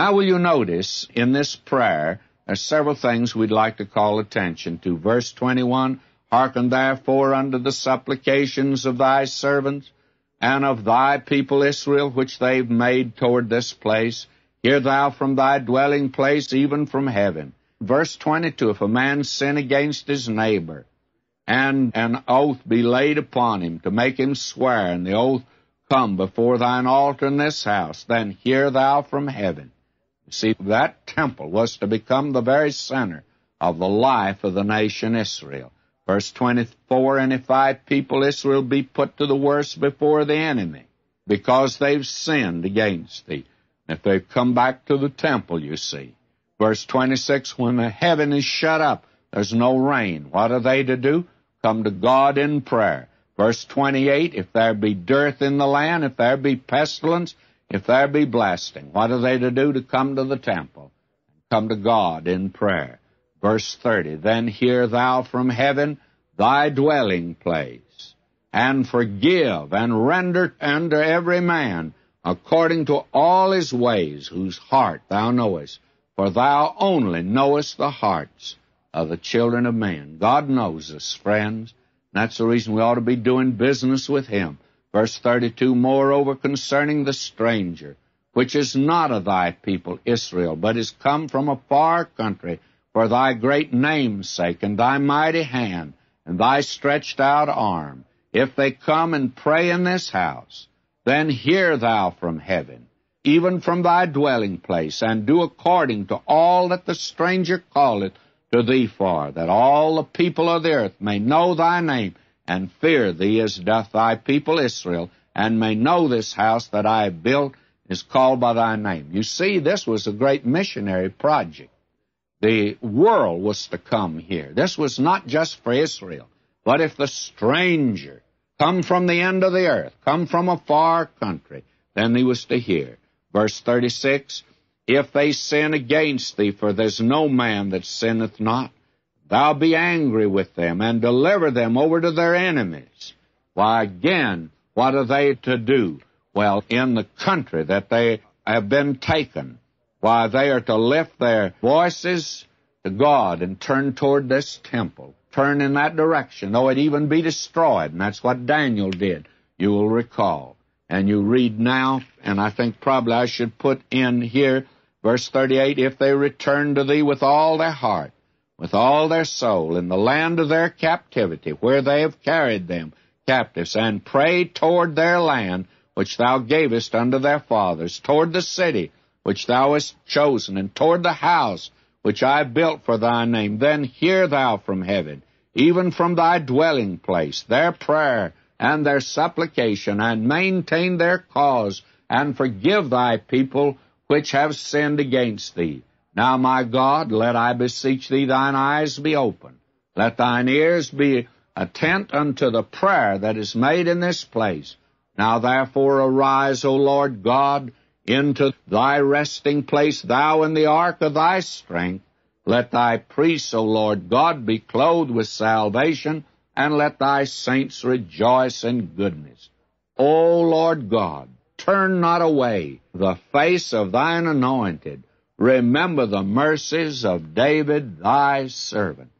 Now, will you notice in this prayer, there's several things we'd like to call attention to. Verse 21, Hearken therefore unto the supplications of thy servants and of thy people Israel, which they've made toward this place. Hear thou from thy dwelling place, even from heaven. Verse 22, If a man sin against his neighbor, and an oath be laid upon him to make him swear, and the oath come before thine altar in this house, then hear thou from heaven you see, that temple was to become the very center of the life of the nation Israel. Verse 24, and if I people Israel be put to the worst before the enemy, because they've sinned against thee. And if they've come back to the temple, you see. Verse 26, when the heaven is shut up, there's no rain. What are they to do? Come to God in prayer. Verse 28, if there be dearth in the land, if there be pestilence, if there be blasting, what are they to do to come to the temple and come to God in prayer? Verse 30, Then hear thou from heaven thy dwelling place, and forgive and render unto every man according to all his ways whose heart thou knowest, for thou only knowest the hearts of the children of men. God knows us, friends. That's the reason we ought to be doing business with Him. Verse 32, Moreover, concerning the stranger, which is not of thy people Israel, but is come from a far country, for thy great name's sake, and thy mighty hand, and thy stretched out arm, if they come and pray in this house, then hear thou from heaven, even from thy dwelling place, and do according to all that the stranger calleth to thee for, that all the people of the earth may know thy name, and fear thee, as doth thy people Israel, and may know this house that I have built is called by thy name. You see, this was a great missionary project. The world was to come here. This was not just for Israel, but if the stranger come from the end of the earth, come from a far country, then he was to hear. Verse 36, If they sin against thee, for there's no man that sinneth not, Thou be angry with them and deliver them over to their enemies. Why, again, what are they to do? Well, in the country that they have been taken, why, they are to lift their voices to God and turn toward this temple. Turn in that direction, though it even be destroyed. And that's what Daniel did, you will recall. And you read now, and I think probably I should put in here verse 38 If they return to thee with all their heart, with all their soul in the land of their captivity, where they have carried them captives, and pray toward their land, which thou gavest unto their fathers, toward the city which thou hast chosen, and toward the house which I built for thy name. Then hear thou from heaven, even from thy dwelling place, their prayer and their supplication, and maintain their cause, and forgive thy people which have sinned against thee now, my God, let I beseech thee thine eyes be open. Let thine ears be attent unto the prayer that is made in this place. Now therefore arise, O Lord God, into thy resting place, thou in the ark of thy strength. Let thy priests, O Lord God, be clothed with salvation, and let thy saints rejoice in goodness. O Lord God, turn not away the face of thine anointed Remember the mercies of David, thy servant.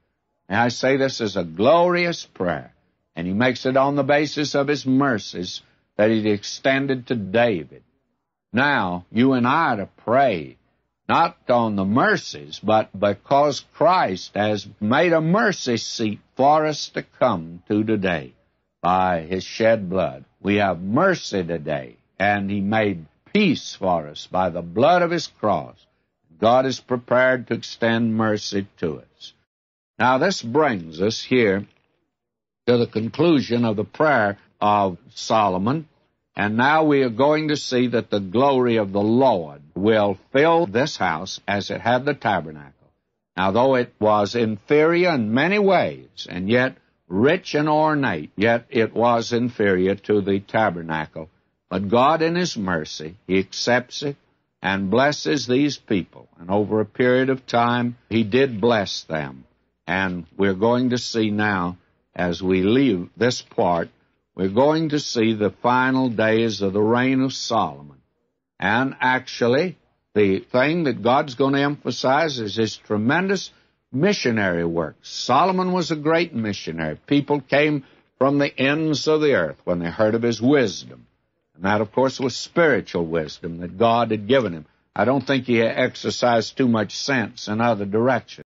And I say this is a glorious prayer. And he makes it on the basis of his mercies that he extended to David. Now, you and I are to pray, not on the mercies, but because Christ has made a mercy seat for us to come to today by his shed blood. We have mercy today, and he made peace for us by the blood of his cross. God is prepared to extend mercy to us. Now, this brings us here to the conclusion of the prayer of Solomon. And now we are going to see that the glory of the Lord will fill this house as it had the tabernacle. Now, though it was inferior in many ways, and yet rich and ornate, yet it was inferior to the tabernacle. But God, in His mercy, He accepts it and blesses these people. And over a period of time, he did bless them. And we're going to see now, as we leave this part, we're going to see the final days of the reign of Solomon. And actually, the thing that God's going to emphasize is his tremendous missionary work. Solomon was a great missionary. People came from the ends of the earth when they heard of his wisdom. And that, of course, was spiritual wisdom that God had given him. I don't think he exercised too much sense in other directions.